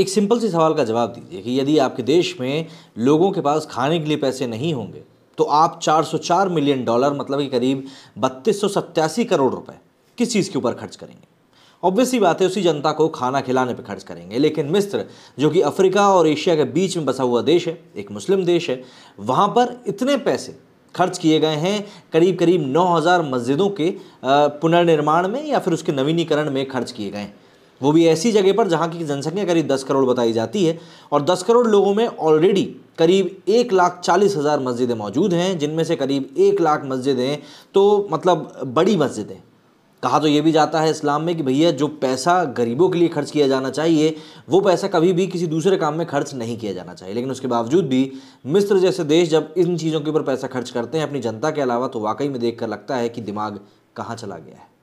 एक सिंपल से सवाल का जवाब दीजिए कि यदि आपके देश में लोगों के पास खाने के लिए पैसे नहीं होंगे तो आप 404 मिलियन डॉलर मतलब कि करीब बत्तीस करोड़ रुपए किस चीज़ के ऊपर खर्च करेंगे ऑब्वियसली बात है उसी जनता को खाना खिलाने पर खर्च करेंगे लेकिन मिस्र जो कि अफ्रीका और एशिया के बीच में बसा हुआ देश है एक मुस्लिम देश है वहाँ पर इतने पैसे खर्च किए गए हैं करीब करीब 9000 मस्जिदों के पुनर्निर्माण में या फिर उसके नवीनीकरण में खर्च किए गए हैं वो भी ऐसी जगह पर जहाँ की जनसंख्या करीब दस करोड़ बताई जाती है और दस करोड़ लोगों में ऑलरेडी करीब एक लाख चालीस हज़ार मस्जिदें मौजूद हैं जिनमें से करीब एक लाख मस्जिदें तो मतलब बड़ी मस्जिदें कहा तो ये भी जाता है इस्लाम में कि भैया जो पैसा गरीबों के लिए खर्च किया जाना चाहिए वो पैसा कभी भी किसी दूसरे काम में खर्च नहीं किया जाना चाहिए लेकिन उसके बावजूद भी मिस्र जैसे देश जब इन चीज़ों के ऊपर पैसा खर्च करते हैं अपनी जनता के अलावा तो वाकई में देख कर लगता है कि दिमाग कहाँ चला गया है